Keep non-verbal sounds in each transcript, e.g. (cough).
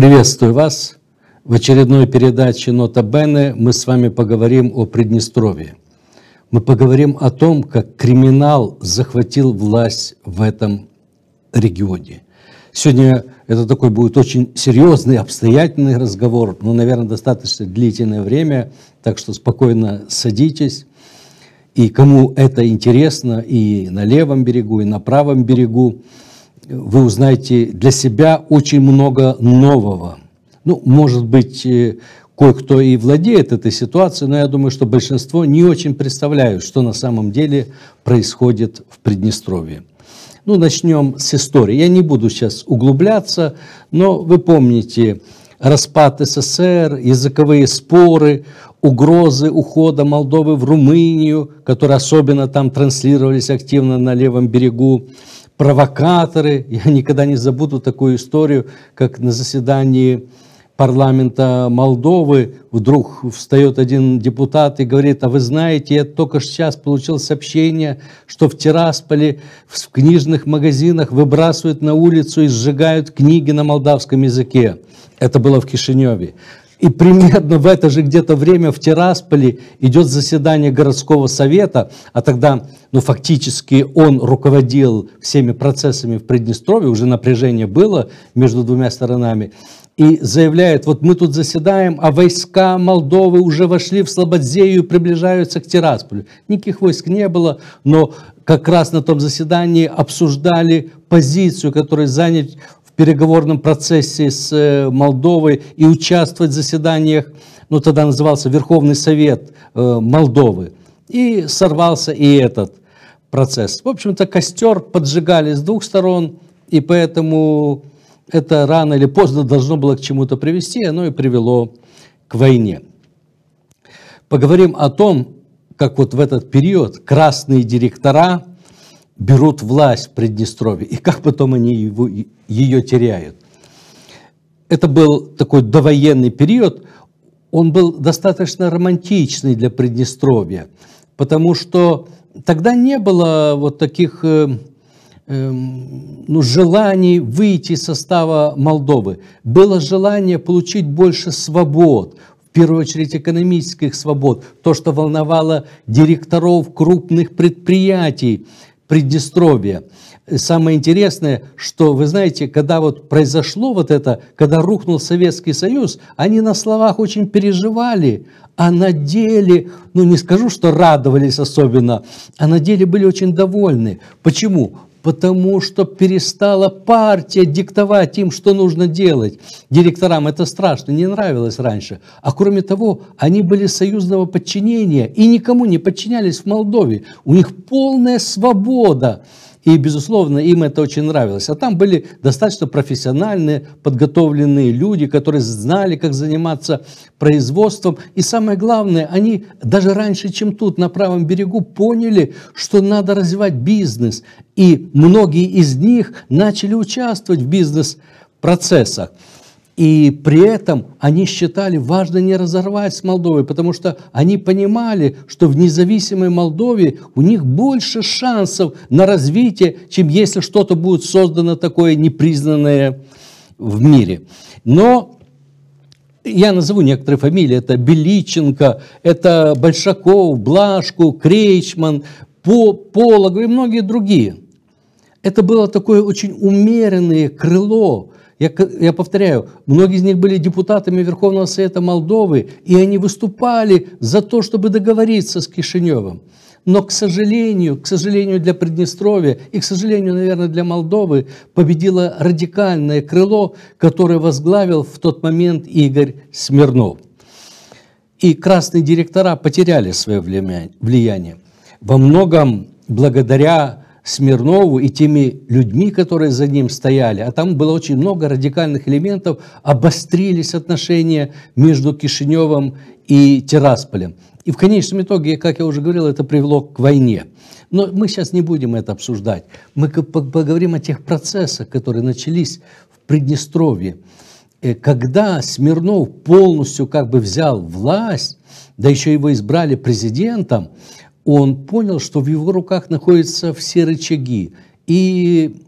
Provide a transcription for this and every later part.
Приветствую вас. В очередной передаче «Нота Бене» мы с вами поговорим о Приднестровье. Мы поговорим о том, как криминал захватил власть в этом регионе. Сегодня это такой будет очень серьезный, обстоятельный разговор, но, наверное, достаточно длительное время, так что спокойно садитесь. И кому это интересно, и на левом берегу, и на правом берегу, вы узнаете для себя очень много нового. Ну, может быть, э, кое-кто и владеет этой ситуацией, но я думаю, что большинство не очень представляют, что на самом деле происходит в Приднестровье. Ну, начнем с истории. Я не буду сейчас углубляться, но вы помните распад СССР, языковые споры, угрозы ухода Молдовы в Румынию, которые особенно там транслировались активно на левом берегу, провокаторы. (laughs) Я никогда не забуду такую историю, как на заседании парламента Молдовы вдруг встает один депутат и говорит, а вы знаете, я только сейчас получил сообщение, что в Тирасполе в книжных магазинах выбрасывают на улицу и сжигают книги на молдавском языке. Это было в Кишиневе. И примерно в это же где-то время в Тирасполе идет заседание городского совета, а тогда, ну, фактически он руководил всеми процессами в Приднестровье, уже напряжение было между двумя сторонами, и заявляет, вот мы тут заседаем, а войска Молдовы уже вошли в Слободзею и приближаются к Тирасполю. Никаких войск не было, но как раз на том заседании обсуждали позицию, которую занять переговорном процессе с э, Молдовой и участвовать в заседаниях, ну тогда назывался Верховный Совет э, Молдовы. И сорвался и этот процесс. В общем-то, костер поджигали с двух сторон, и поэтому это рано или поздно должно было к чему-то привести, оно и привело к войне. Поговорим о том, как вот в этот период красные директора берут власть в Приднестровье и как потом они его, ее теряют. Это был такой довоенный период, он был достаточно романтичный для Приднестровья, потому что тогда не было вот таких э, эм, ну, желаний выйти из состава Молдовы. Было желание получить больше свобод, в первую очередь экономических свобод, то, что волновало директоров крупных предприятий, Приднестровье. Самое интересное, что, вы знаете, когда вот произошло вот это, когда рухнул Советский Союз, они на словах очень переживали, а на деле, ну не скажу, что радовались особенно, а на деле были очень довольны. Почему? Потому что перестала партия диктовать им, что нужно делать. Директорам это страшно, не нравилось раньше. А кроме того, они были союзного подчинения и никому не подчинялись в Молдове. У них полная свобода. И, безусловно, им это очень нравилось. А там были достаточно профессиональные, подготовленные люди, которые знали, как заниматься производством. И самое главное, они даже раньше, чем тут, на правом берегу, поняли, что надо развивать бизнес. И многие из них начали участвовать в бизнес-процессах. И при этом они считали важно не разорвать с Молдовой, потому что они понимали, что в независимой Молдове у них больше шансов на развитие, чем если что-то будет создано такое непризнанное в мире. Но я назову некоторые фамилии, это Беличенко, это Большаков, Блашку, Крейчман, Пологов и многие другие. Это было такое очень умеренное крыло я, я повторяю, многие из них были депутатами Верховного Совета Молдовы, и они выступали за то, чтобы договориться с Кишиневым. Но, к сожалению, к сожалению для Приднестровья и, к сожалению, наверное, для Молдовы победило радикальное крыло, которое возглавил в тот момент Игорь Смирнов. И красные директора потеряли свое влияние. Во многом благодаря Смирнову и теми людьми, которые за ним стояли, а там было очень много радикальных элементов, обострились отношения между Кишиневым и Тирасполем. И в конечном итоге, как я уже говорил, это привело к войне. Но мы сейчас не будем это обсуждать. Мы поговорим о тех процессах, которые начались в Приднестровье. Э, когда Смирнов полностью как бы взял власть, да еще его избрали президентом, он понял, что в его руках находятся все рычаги. И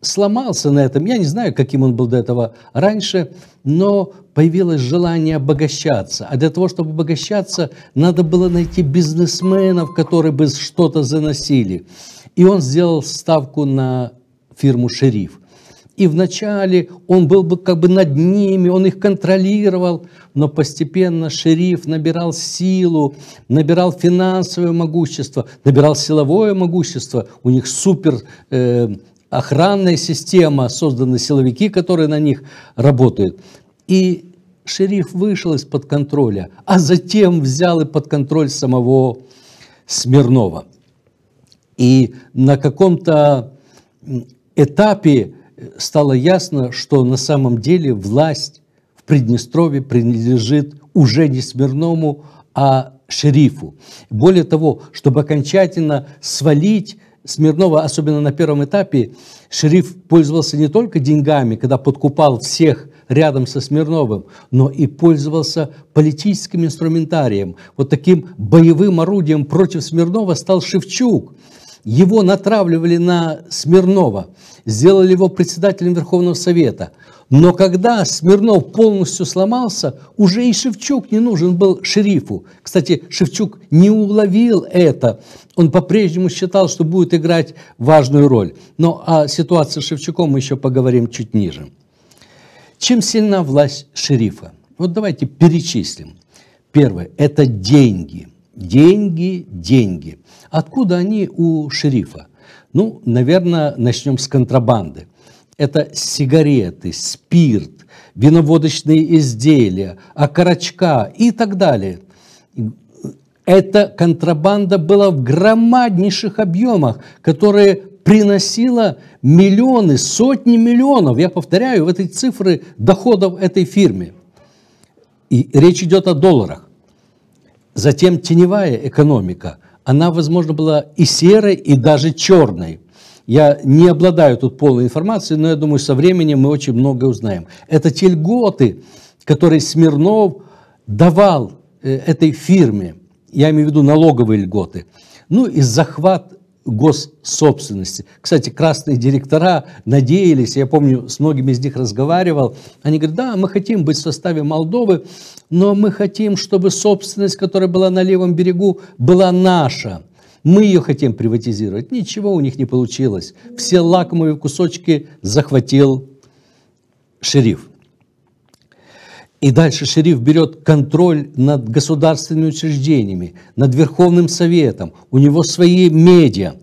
сломался на этом. Я не знаю, каким он был до этого раньше, но появилось желание обогащаться. А для того, чтобы обогащаться, надо было найти бизнесменов, которые бы что-то заносили. И он сделал ставку на фирму «Шериф» и вначале он был бы как бы над ними, он их контролировал, но постепенно шериф набирал силу, набирал финансовое могущество, набирал силовое могущество, у них супер э, охранная система, создана силовики, которые на них работают. И шериф вышел из-под контроля, а затем взял и под контроль самого Смирнова. И на каком-то этапе стало ясно, что на самом деле власть в Приднестровье принадлежит уже не Смирному, а шерифу. Более того, чтобы окончательно свалить Смирнова, особенно на первом этапе, шериф пользовался не только деньгами, когда подкупал всех рядом со Смирновым, но и пользовался политическим инструментарием. Вот таким боевым орудием против Смирнова стал Шевчук – его натравливали на Смирнова, сделали его председателем Верховного Совета. Но когда Смирнов полностью сломался, уже и Шевчук не нужен был шерифу. Кстати, Шевчук не уловил это. Он по-прежнему считал, что будет играть важную роль. Но о ситуации с Шевчуком мы еще поговорим чуть ниже. Чем сильна власть шерифа? Вот давайте перечислим. Первое – это деньги деньги, деньги. Откуда они у шерифа? Ну, наверное, начнем с контрабанды. Это сигареты, спирт, виноводочные изделия, окорочка и так далее. Эта контрабанда была в громаднейших объемах, которые приносила миллионы, сотни миллионов, я повторяю, в этой цифры доходов этой фирме. И речь идет о долларах. Затем теневая экономика. Она, возможно, была и серой, и даже черной. Я не обладаю тут полной информацией, но я думаю, со временем мы очень многое узнаем. Это те льготы, которые Смирнов давал э, этой фирме. Я имею в виду налоговые льготы. Ну и захват госсобственности. Кстати, красные директора надеялись, я помню, с многими из них разговаривал, они говорят, да, мы хотим быть в составе Молдовы, но мы хотим, чтобы собственность, которая была на левом берегу, была наша. Мы ее хотим приватизировать. Ничего у них не получилось. Все лакомые кусочки захватил шериф. И дальше шериф берет контроль над государственными учреждениями, над Верховным Советом. У него свои медиа,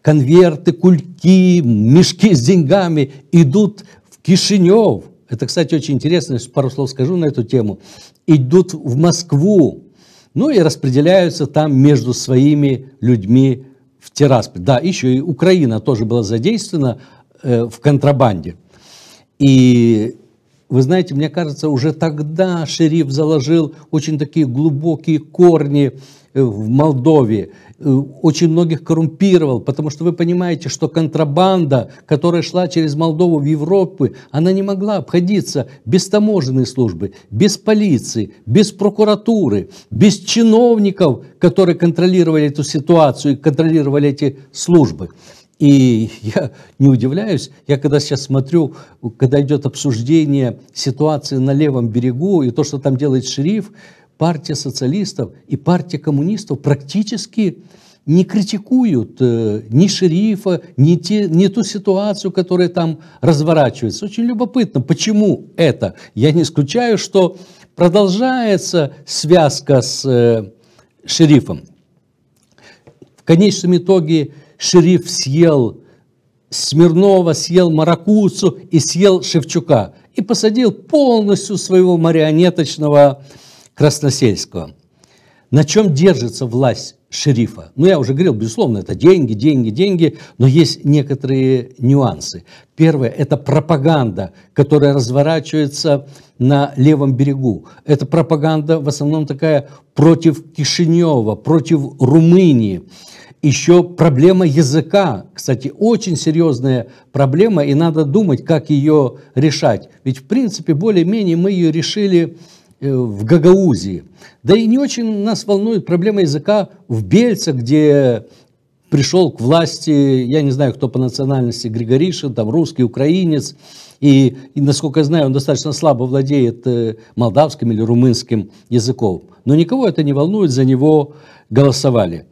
конверты, кульки, мешки с деньгами идут в Кишинев. Это, кстати, очень интересно, пару слов скажу на эту тему. Идут в Москву, ну и распределяются там между своими людьми в Террасполь. Да, еще и Украина тоже была задействована э, в контрабанде. И вы знаете, мне кажется, уже тогда шериф заложил очень такие глубокие корни э, в Молдове, э, очень многих коррумпировал, потому что вы понимаете, что контрабанда, которая шла через Молдову в Европу, она не могла обходиться без таможенной службы, без полиции, без прокуратуры, без чиновников, которые контролировали эту ситуацию и контролировали эти службы. И (laughs) я не удивляюсь, я когда сейчас смотрю, когда идет обсуждение ситуации на левом берегу и то, что там делает шериф, партия социалистов и партия коммунистов практически не критикуют э, ни шерифа, ни, те, ни ту ситуацию, которая там разворачивается. Очень любопытно, почему это. Я не исключаю, что продолжается связка с э, шерифом. В конечном итоге Шериф съел Смирнова, съел Маракуцу и съел Шевчука. И посадил полностью своего марионеточного Красносельского. На чем держится власть шерифа? Ну, я уже говорил, безусловно, это деньги, деньги, деньги, но есть некоторые нюансы. Первое – это пропаганда, которая разворачивается на левом берегу. Это пропаганда в основном такая против Кишинева, против Румынии. Еще проблема языка, кстати, очень серьезная проблема, и надо думать, как ее решать. Ведь, в принципе, более-менее мы ее решили э, в Гагаузии. Да и не очень нас волнует проблема языка в Бельце, где пришел к власти, я не знаю, кто по национальности, Григоришин, там русский, украинец, и, и, насколько я знаю, он достаточно слабо владеет э, молдавским или румынским языком. Но никого это не волнует, за него голосовали.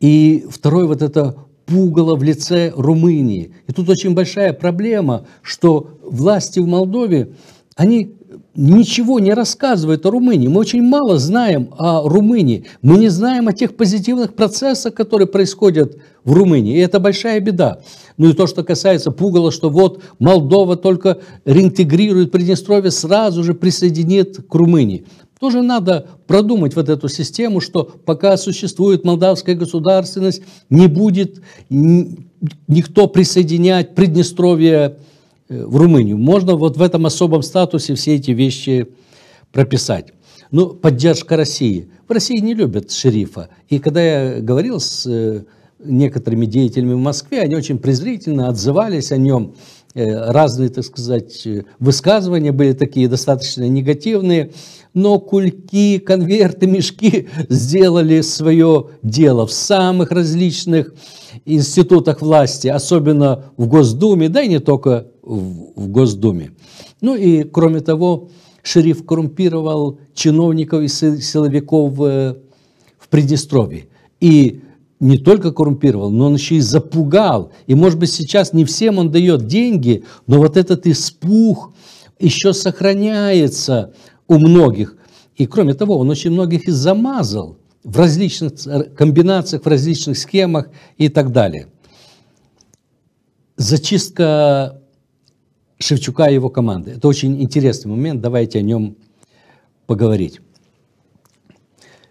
И второе вот это пугало в лице Румынии. И тут очень большая проблема, что власти в Молдове, они ничего не рассказывают о Румынии. Мы очень мало знаем о Румынии. Мы не знаем о тех позитивных процессах, которые происходят в Румынии. И это большая беда. Ну и то, что касается пугала, что вот Молдова только реинтегрирует Приднестровье, сразу же присоединит к Румынии. Тоже надо продумать вот эту систему, что пока существует молдавская государственность, не будет никто присоединять Приднестровье э, в Румынию. Можно вот в этом особом статусе все эти вещи прописать. Ну, поддержка России. В России не любят шерифа. И когда я говорил с э, некоторыми деятелями в Москве, они очень презрительно отзывались о нем. Э, разные, так сказать, высказывания были такие достаточно негативные но кульки, конверты, мешки сделали свое дело в самых различных институтах власти, особенно в Госдуме, да и не только в, Госдуме. Ну и, кроме того, шериф коррумпировал чиновников и силовиков в, э, в Приднестровье. И не только коррумпировал, но он еще и запугал. И, может быть, сейчас не всем он дает деньги, но вот этот испух еще сохраняется у многих. И кроме того, он очень многих и замазал в различных комбинациях, в различных схемах и так далее. Зачистка Шевчука и его команды. Это очень интересный момент, давайте о нем поговорить.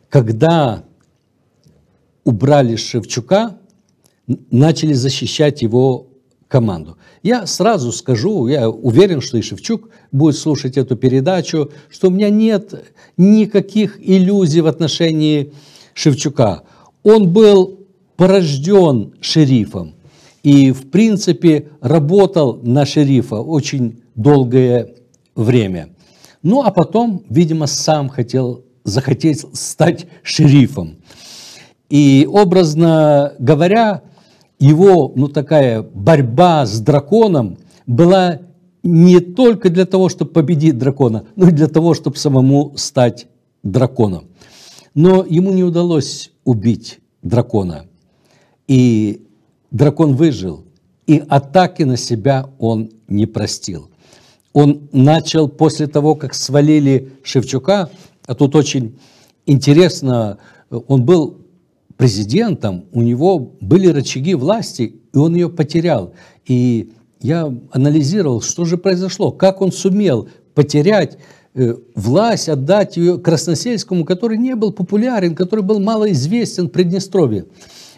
Когда убрали Шевчука, начали защищать его команду. Я сразу скажу, я уверен, что и Шевчук будет слушать эту передачу, что у меня нет никаких иллюзий в отношении Шевчука. Он был порожден шерифом и, в принципе, работал на шерифа очень долгое время. Ну, а потом, видимо, сам хотел, захотеть стать шерифом. И, образно говоря, его ну, такая борьба с драконом была не только для того, чтобы победить дракона, но и для того, чтобы самому стать драконом. Но ему не удалось убить дракона. И дракон выжил, и атаки на себя он не простил. Он начал после того, как свалили Шевчука, а тут очень интересно, он был президентом, у него были рычаги власти, и он ее потерял. И я анализировал, что же произошло, как он сумел потерять э, власть, отдать ее Красносельскому, который не был популярен, который был малоизвестен в Приднестровье.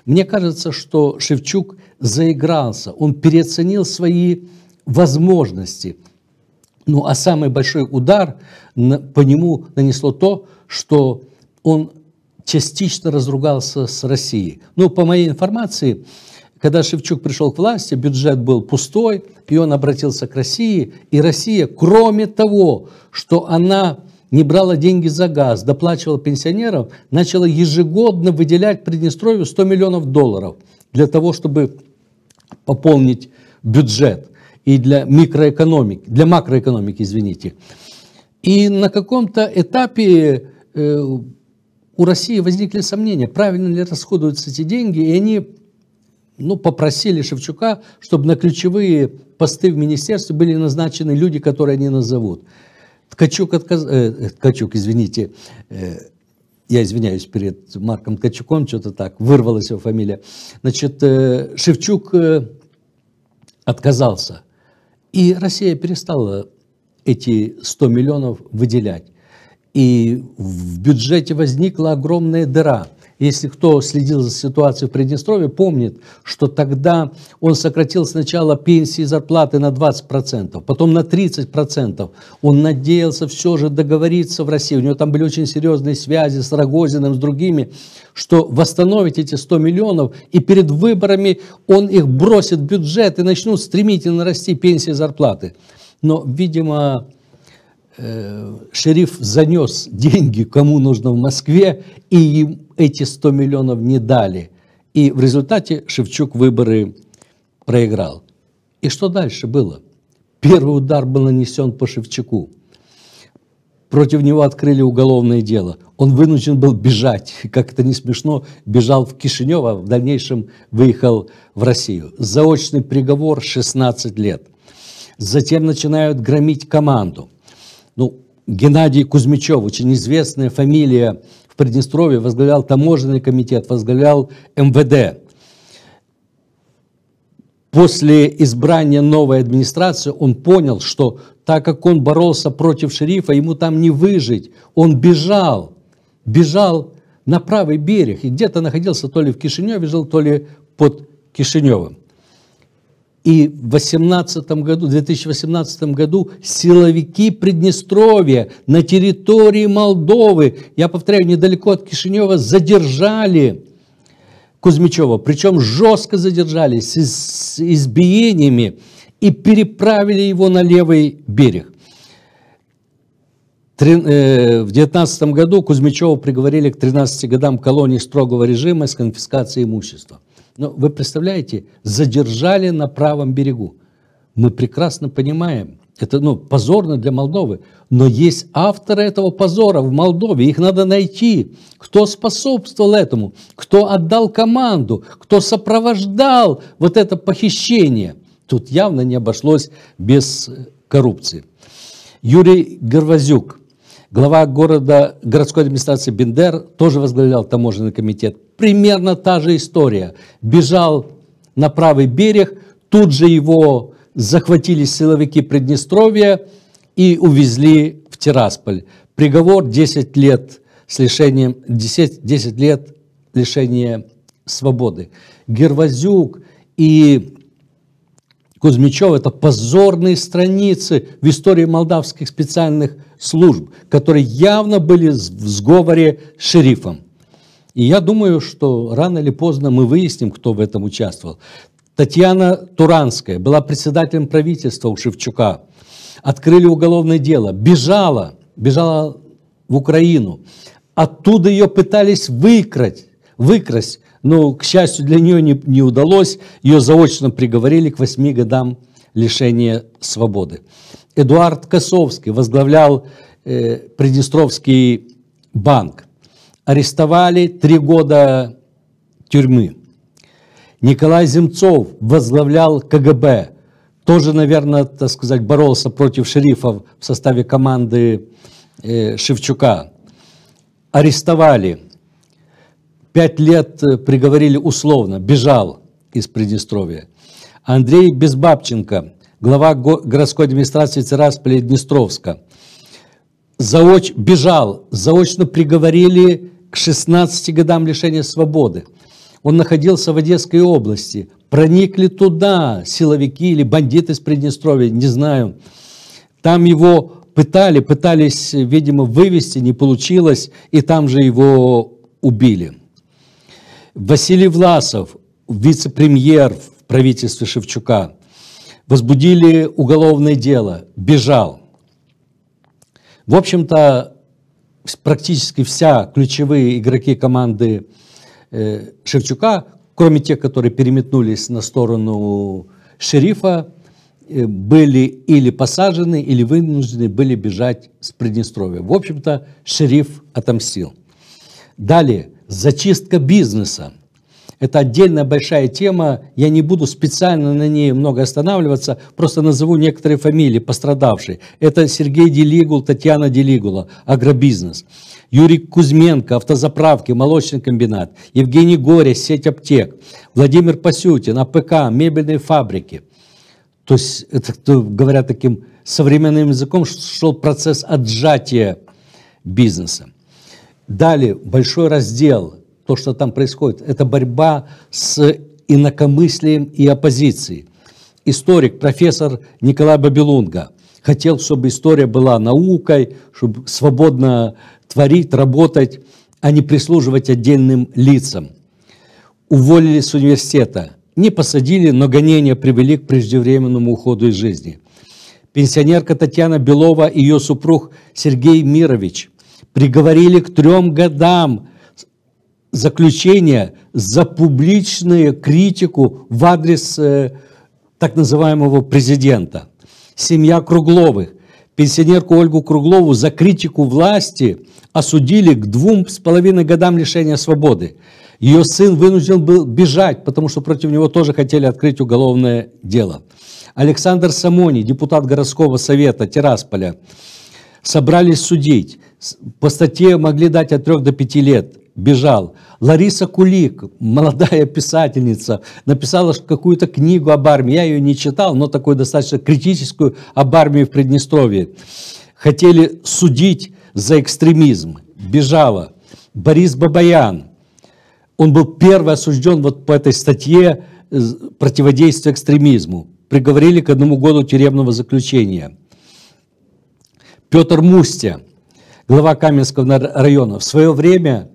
Мне кажется, что Шевчук заигрался, он переоценил свои возможности. Ну а самый большой удар по нему нанесло то, что он частично разругался с Россией. Ну, по моей информации, когда Шевчук пришел к власти, бюджет был пустой, и он обратился к России. И Россия, кроме того, что она не брала деньги за газ, доплачивала пенсионеров, начала ежегодно выделять Приднестровью 100 миллионов долларов для того, чтобы пополнить бюджет и для микроэкономики, для макроэкономики, извините. И на каком-то этапе э, у России возникли сомнения, правильно ли расходуются эти деньги, и они ну, попросили Шевчука, чтобы на ключевые посты в министерстве были назначены люди, которые они назовут. Ткачук, отказ... Э, э, Ткачук извините, э, я извиняюсь перед Марком Ткачуком, что-то так, вырвалась его фамилия. Значит, э, Шевчук э, отказался, и Россия перестала эти 100 миллионов выделять и в бюджете возникла огромная дыра. Если кто следил за ситуацией в Приднестровье, помнит, что тогда он сократил сначала пенсии и зарплаты на 20%, потом на 30%. Он надеялся все же договориться в России. У него там были очень серьезные связи с Рогозиным, с другими, что восстановить эти 100 миллионов, и перед выборами он их бросит в бюджет и начнут стремительно расти пенсии и зарплаты. Но, видимо, Э, шериф занес деньги, кому нужно в Москве, и им эти 100 миллионов не дали. И в результате Шевчук выборы проиграл. И что дальше было? Первый удар был нанесен по Шевчуку. Против него открыли уголовное дело. Он вынужден был бежать, (laughs) как это не смешно, бежал в Кишинев, а в дальнейшем выехал в Россию. Заочный приговор 16 лет. Затем начинают громить команду ну, Геннадий Кузьмичев, очень известная фамилия в Приднестровье, возглавлял таможенный комитет, возглавлял МВД. После избрания новой администрации он понял, что так как он боролся против шерифа, ему там не выжить. Он бежал, бежал на правый берег и где-то находился то ли в Кишиневе жил, то ли под Кишиневым. И в 18 году, 2018 году силовики Приднестровья на территории Молдовы, я повторяю, недалеко от Кишинева, задержали Кузьмичева. Причем жестко задержали с, избиениями и переправили его на левый берег. Э, в 19 году Кузьмичева приговорили к 13 годам колонии строгого режима с конфискацией имущества. Но вы представляете, задержали на правом берегу. Мы прекрасно понимаем, это ну, позорно для Молдовы. Но есть авторы этого позора в Молдове. Их надо найти. Кто способствовал этому? Кто отдал команду? Кто сопровождал вот это похищение? Тут явно не обошлось без э, коррупции. Юрий Горвозюк. Глава города, городской администрации Бендер тоже возглавлял таможенный комитет. Примерно та же история. Бежал на правый берег, тут же его захватили силовики Приднестровья и увезли в Тирасполь. Приговор 10 лет с лишением, 10, 10 лет лишения свободы. Гервозюк и Кузьмичев – это позорные страницы в истории молдавских специальных служб, которые явно были в сговоре с шерифом. И я думаю, что рано или поздно мы выясним, кто в этом участвовал. Татьяна Туранская была председателем правительства у Шевчука. Открыли уголовное дело, бежала, бежала в Украину. Оттуда ее пытались выкрасть, выкрасть, но, к счастью, для нее не, не удалось. Ее заочно приговорили к восьми годам лишения свободы. Эдуард Косовский возглавлял э, Приднестровский банк. Арестовали три года тюрьмы. Николай Земцов возглавлял КГБ. Тоже, наверное, так сказать, боролся против шерифов в составе команды э, Шевчука. Арестовали. Пять лет э, приговорили условно. Бежал из Приднестровья. Андрей Безбабченко глава городской администрации Тирасполя и Днестровска. Заоч... Бежал, заочно приговорили к 16 годам лишения свободы. Он находился в Одесской области. Проникли туда силовики или бандиты из Приднестровья, не знаю. Там его пытали, пытались, видимо, вывести, не получилось, и там же его убили. Василий Власов, вице-премьер в правительстве Шевчука – возбудили уголовное дело, бежал. В общем-то, практически вся ключевые игроки команды э, Шевчука, кроме тех, которые переметнулись на сторону шерифа, э, были или посажены, или вынуждены были бежать с Приднестровья. В общем-то, шериф отомстил. Далее, зачистка бизнеса. Это отдельная большая тема, я не буду специально на ней много останавливаться, просто назову некоторые фамилии пострадавшие. Это Сергей Делигул, Татьяна Делигула, агробизнес. Юрий Кузьменко, автозаправки, молочный комбинат. Евгений Горя, сеть аптек. Владимир Пасютин, АПК, мебельные фабрики. То есть, это, говоря таким современным языком, шел процесс отжатия бизнеса. Далее большой раздел то, что там происходит. Это борьба с инакомыслием и оппозицией. Историк, профессор Николай Бабилунга хотел, чтобы история была наукой, чтобы свободно творить, работать, а не прислуживать отдельным лицам. Уволили с университета. Не посадили, но гонения привели к преждевременному уходу из жизни. Пенсионерка Татьяна Белова и ее супруг Сергей Мирович приговорили к трем годам заключение за публичную критику в адрес э, так называемого президента. Семья Кругловых. Пенсионерку Ольгу Круглову за критику власти осудили к двум с половиной годам лишения свободы. Ее сын вынужден был бежать, потому что против него тоже хотели открыть уголовное дело. Александр Самони, депутат городского совета Террасполя, собрались судить. По статье могли дать от трех до пяти лет бежал. Лариса Кулик, молодая писательница, написала какую-то книгу об армии. Я ее не читал, но такую достаточно критическую об армии в Приднестровье. Хотели судить за экстремизм. Бежала. Борис Бабаян. Он был первый осужден вот по этой статье э, противодействия экстремизму. Приговорили к одному году тюремного заключения. Петр Мустя, глава Каменского района, в свое время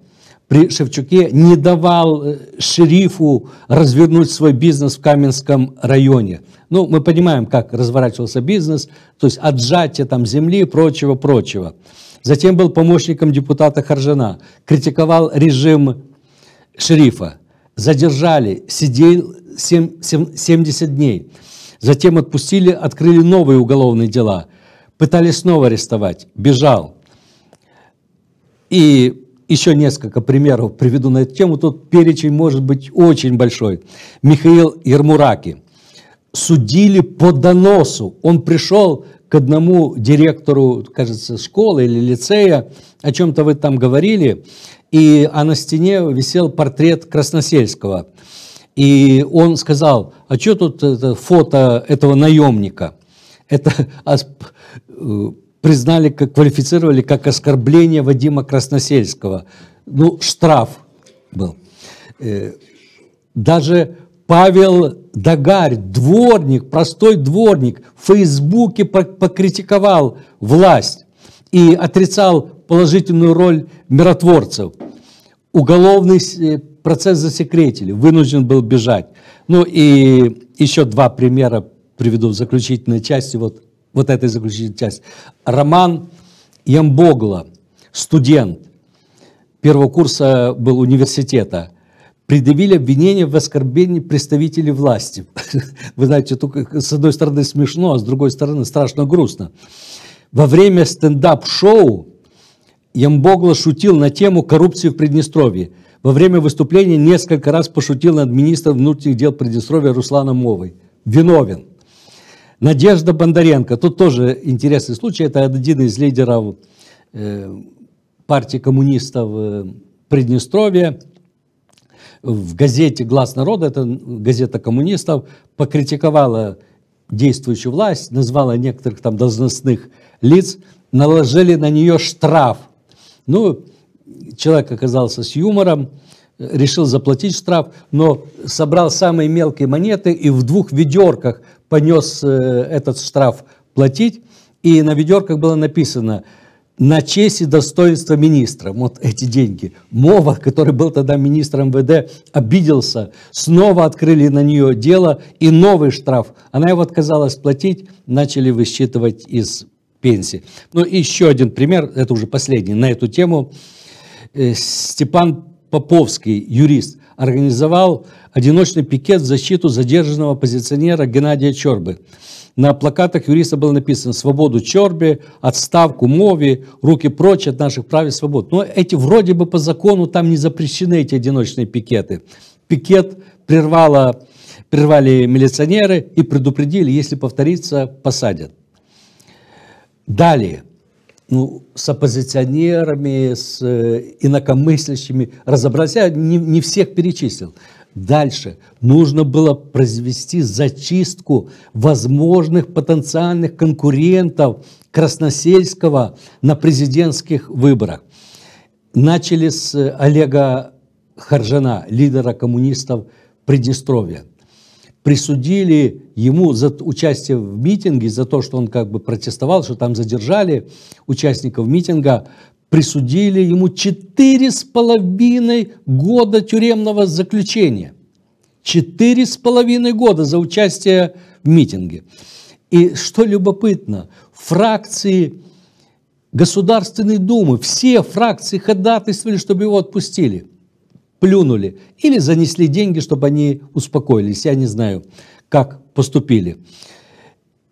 при Шевчуке не давал э, шерифу развернуть свой бизнес в Каменском районе. Ну, мы понимаем, как разворачивался бизнес, то есть отжатие там земли и прочего, прочего. Затем был помощником депутата Харжина, критиковал режим шерифа. Задержали, сидел 7, 7, 70 дней. Затем отпустили, открыли новые уголовные дела. Пытались снова арестовать, бежал. И еще несколько примеров приведу на эту тему. Тут перечень может быть очень большой. Михаил Ермураки. Судили по доносу. Он пришел к одному директору, кажется, школы или лицея, о чем-то вы там говорили, и, а на стене висел портрет Красносельского. И он сказал, а что тут это фото этого наемника? Это а э, признали, как квалифицировали как оскорбление Вадима Красносельского. Ну, штраф был. Э, даже Павел Дагарь, дворник, простой дворник, в Фейсбуке покритиковал власть и отрицал положительную роль миротворцев. Уголовный э, процесс засекретили, вынужден был бежать. Ну и еще два примера приведу в заключительной части. Вот вот этой заключительной части. Роман Ямбогла, студент первого курса был университета, предъявили обвинение в оскорблении представителей власти. (laughs) Вы знаете, только с одной стороны смешно, а с другой стороны страшно грустно. Во время стендап-шоу Ямбогла шутил на тему коррупции в Приднестровье. Во время выступления несколько раз пошутил над министром внутренних дел Приднестровья Русланом Мовой. Виновен. Надежда Бондаренко. Тут тоже интересный случай. Это один из лидеров э, партии коммунистов в э, Приднестровье. В газете «Глаз народа», это газета коммунистов, покритиковала действующую власть, назвала некоторых там должностных лиц, наложили на нее штраф. Ну, человек оказался с юмором, решил заплатить штраф, но собрал самые мелкие монеты и в двух ведерках понес э, этот штраф платить. И на ведерках было написано на честь и достоинство министра. Вот эти деньги. Мова, который был тогда министром ВД, обиделся. Снова открыли на нее дело и новый штраф. Она его отказалась платить, начали высчитывать из пенсии. Ну и еще один пример, это уже последний на эту тему. Э, Степан Поповский, юрист, организовал одиночный пикет в защиту задержанного оппозиционера Геннадия Чорбы. На плакатах юриста было написано «Свободу Чорбе», «Отставку Мови», «Руки прочь от наших прав и свобод». Но эти вроде бы по закону там не запрещены эти одиночные пикеты. Пикет прервало, прервали милиционеры и предупредили, если повторится, посадят. Далее ну, с оппозиционерами, с э, инакомыслящими разобраться. не, не всех перечислил. Дальше нужно было произвести зачистку возможных потенциальных конкурентов Красносельского на президентских выборах. Начали с э, Олега Харжана, лидера коммунистов Приднестровья присудили ему за участие в митинге, за то, что он как бы протестовал, что там задержали участников митинга, присудили ему четыре с половиной года тюремного заключения. Четыре с половиной года за участие в митинге. И что любопытно, фракции Государственной Думы, все фракции ходатайствовали, чтобы его отпустили – плюнули или занесли деньги, чтобы они успокоились. Я не знаю, как поступили.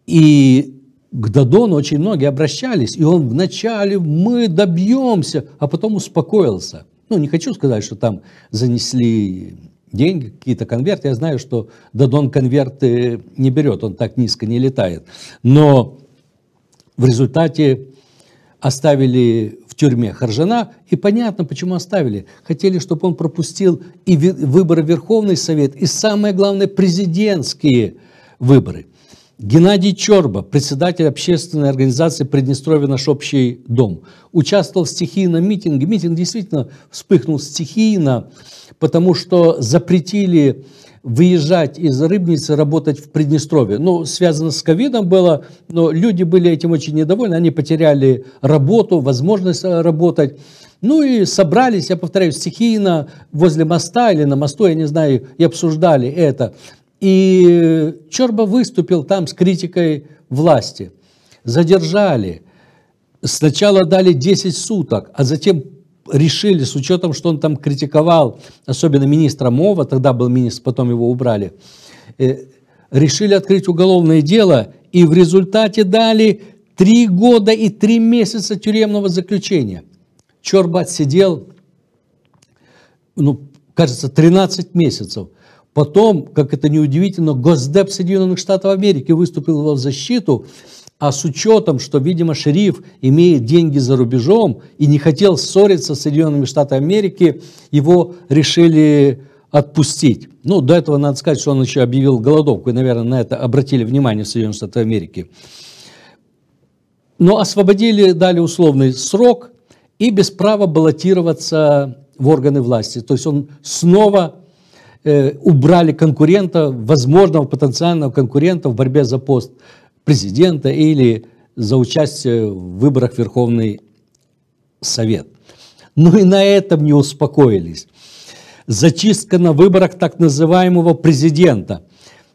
И к Дадону очень многие обращались, и он вначале «мы добьемся», а потом успокоился. Ну, не хочу сказать, что там занесли деньги, какие-то конверты. Я знаю, что Дадон конверты не берет, он так низко не летает. Но в результате оставили в тюрьме Харжана, и понятно, почему оставили. Хотели, чтобы он пропустил и выборы в Верховный Совет, и самое главное, президентские выборы. Геннадий Чорба, председатель общественной организации «Приднестровье. Наш общий дом», участвовал в стихийном митинге. Митинг действительно вспыхнул стихийно, потому что запретили выезжать из Рыбницы, работать в Приднестровье. Ну, связано с ковидом было, но люди были этим очень недовольны, они потеряли работу, возможность э, работать. Ну и собрались, я повторяю, стихийно возле моста или на мосту, я не знаю, и обсуждали это. И Черба выступил там с критикой власти. Задержали. Сначала дали 10 суток, а затем решили, с учетом, что он там критиковал, особенно министра Мова, тогда был министр, потом его убрали, э, решили открыть уголовное дело и в результате дали три года и три месяца тюремного заключения. Чорбат сидел, ну, кажется, 13 месяцев. Потом, как это неудивительно, Госдеп Соединенных Штатов Америки выступил его в защиту а с учетом, что, видимо, шериф имеет деньги за рубежом и не хотел ссориться с Соединенными Штатами Америки, его решили отпустить. Ну, до этого надо сказать, что он еще объявил голодовку, и, наверное, на это обратили внимание Соединенных Штаты Америки. Но освободили, дали условный срок и без права баллотироваться в органы власти. То есть он снова э, убрали конкурента, возможного потенциального конкурента в борьбе за пост президента или за участие в выборах в Верховный Совет. Но ну и на этом не успокоились. Зачистка на выборах так называемого президента.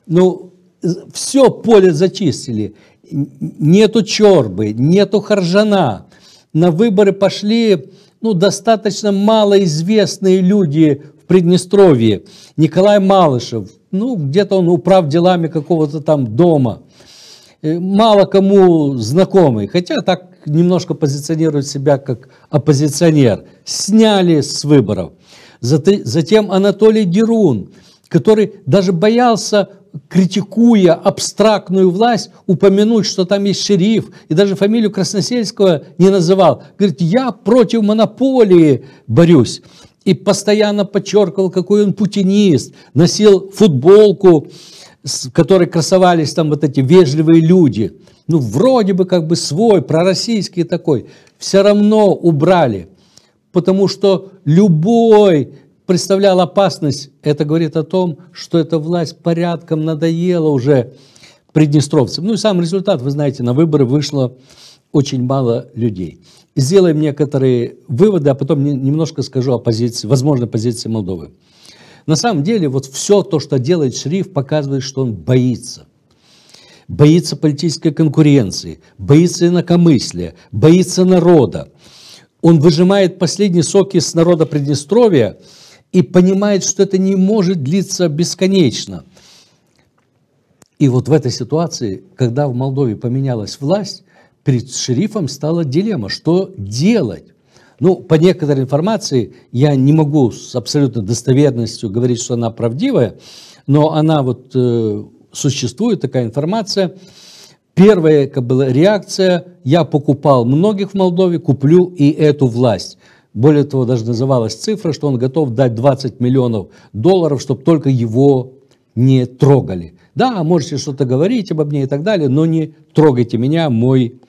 Ну, все поле зачистили. Нету чербы, нету хоржана. На выборы пошли ну, достаточно малоизвестные люди в Приднестровье. Николай Малышев, ну, где-то он управ делами какого-то там дома – Э, мало кому знакомый, хотя так немножко позиционирует себя как оппозиционер, сняли с выборов. Затем Анатолий Дерун, который даже боялся, критикуя абстрактную власть, упомянуть, что там есть шериф, и даже фамилию Красносельского не называл. Говорит, я против монополии борюсь. И постоянно подчеркивал, какой он путинист, носил футболку, с которой красовались там вот эти вежливые люди, ну, вроде бы как бы свой, пророссийский такой, все равно убрали, потому что любой представлял опасность. Это говорит о том, что эта власть порядком надоела уже приднестровцам. Ну и сам результат, вы знаете, на выборы вышло очень мало людей. Сделаем некоторые выводы, а потом немножко скажу о позиции, возможной позиции Молдовы. На самом деле, вот все то, что делает шриф, показывает, что он боится. Боится политической конкуренции, боится инакомыслия, боится народа. Он выжимает последние соки с народа Приднестровья и понимает, что это не может длиться бесконечно. И вот в этой ситуации, когда в Молдове поменялась власть, перед шерифом стала дилемма, что делать. Ну, по некоторой информации я не могу с абсолютно достоверностью говорить, что она правдивая, но она вот э, существует, такая информация. Первая как была реакция, я покупал многих в Молдове, куплю и эту власть. Более того, даже называлась цифра, что он готов дать 20 миллионов долларов, чтобы только его не трогали. Да, можете что-то говорить обо мне и так далее, но не трогайте меня, мой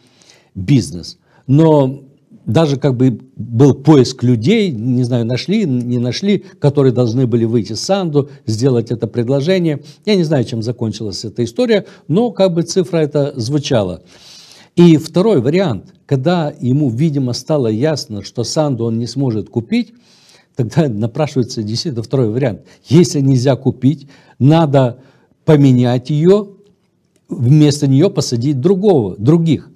бизнес. Но даже как бы был поиск людей, не знаю, нашли, не нашли, которые должны были выйти с Санду, сделать это предложение. Я не знаю, чем закончилась эта история, но как бы цифра эта звучала. И второй вариант, когда ему, видимо, стало ясно, что Санду он не сможет купить, тогда напрашивается действительно второй вариант. Если нельзя купить, надо поменять ее, вместо нее посадить другого, других.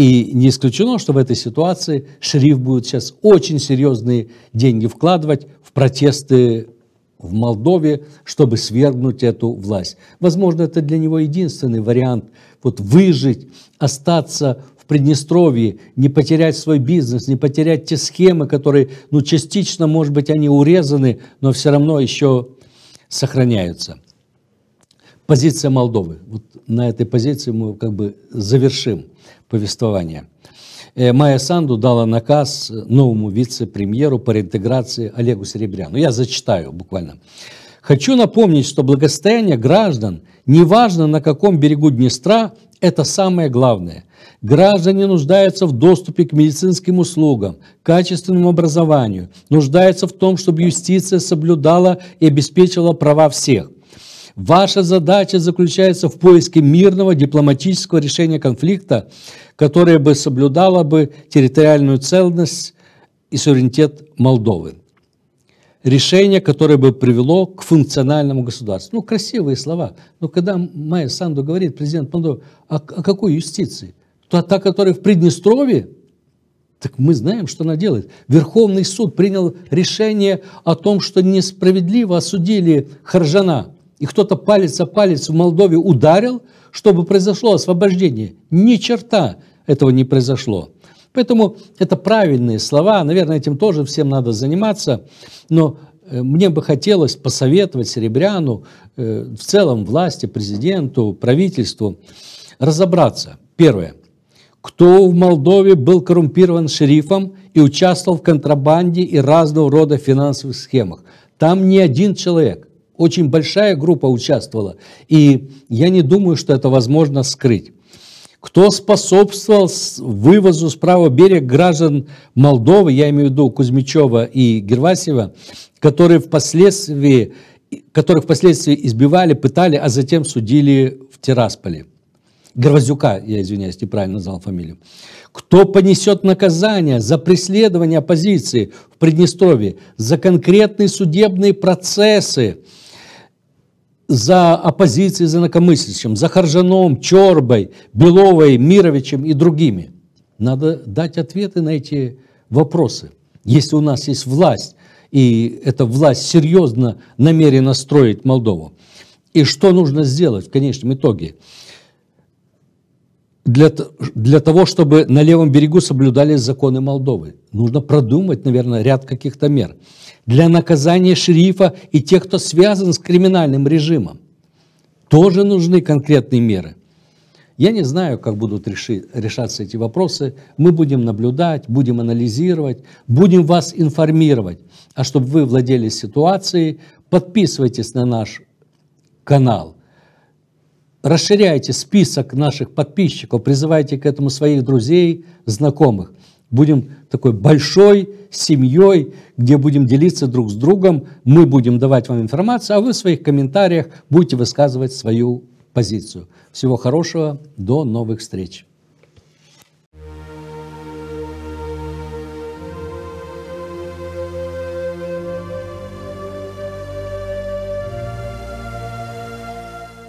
И не исключено, что в этой ситуации шериф будет сейчас очень серьезные деньги вкладывать в протесты в Молдове, чтобы свергнуть эту власть. Возможно, это для него единственный вариант вот выжить, остаться в Приднестровье, не потерять свой бизнес, не потерять те схемы, которые, ну, частично, может быть, они урезаны, но все равно еще сохраняются позиция Молдовы. Вот на этой позиции мы как бы завершим повествование. Э, Майя Санду дала наказ новому вице-премьеру по реинтеграции Олегу Серебряну. Я зачитаю буквально. Хочу напомнить, что благосостояние граждан, неважно на каком берегу Днестра, это самое главное. Граждане нуждаются в доступе к медицинским услугам, качественному образованию, нуждаются в том, чтобы юстиция соблюдала и обеспечивала права всех. Ваша задача заключается в поиске мирного дипломатического решения конфликта, которое бы соблюдало бы территориальную целостность и суверенитет Молдовы. Решение, которое бы привело к функциональному государству. Ну, красивые слова. Но когда Майя Санду говорит, президент Молдовы, о, «А, о а какой юстиции? Та, та, которая в Приднестровье? Так мы знаем, что она делает. Верховный суд принял решение о том, что несправедливо осудили Харжана – и кто-то палец о палец в Молдове ударил, чтобы произошло освобождение. Ни черта этого не произошло. Поэтому это правильные слова, наверное, этим тоже всем надо заниматься, но э, мне бы хотелось посоветовать Серебряну, э, в целом власти, президенту, правительству, разобраться. Первое. Кто в Молдове был коррумпирован шерифом и участвовал в контрабанде и разного рода финансовых схемах? Там не один человек. Очень большая группа участвовала. И я не думаю, что это возможно скрыть. Кто способствовал вывозу с правого берега граждан Молдовы, я имею в виду Кузьмичева и Гервасева, которые впоследствии, которых впоследствии избивали, пытали, а затем судили в Тирасполе. Горвоздюка, я извиняюсь, неправильно назвал фамилию. Кто понесет наказание за преследование оппозиции в Приднестровье, за конкретные судебные процессы, за оппозицией, за инакомыслящим, за Харжаном, Чорбой, Беловой, Мировичем и другими. Надо дать ответы на эти вопросы. Если у нас есть власть, и эта власть серьезно намерена строить Молдову, и что нужно сделать в конечном итоге – для, для того, чтобы на левом берегу соблюдались законы Молдовы. Нужно продумать, наверное, ряд каких-то мер. Для наказания шерифа и тех, кто связан с криминальным режимом, тоже нужны конкретные меры. Я не знаю, как будут реши, решаться эти вопросы. Мы будем наблюдать, будем анализировать, будем вас информировать. А чтобы вы владели ситуацией, подписывайтесь на наш канал – расширяйте список наших подписчиков, призывайте к этому своих друзей, знакомых. Будем такой большой семьей, где будем делиться друг с другом, мы будем давать вам информацию, а вы в своих комментариях будете высказывать свою позицию. Всего хорошего, до новых встреч!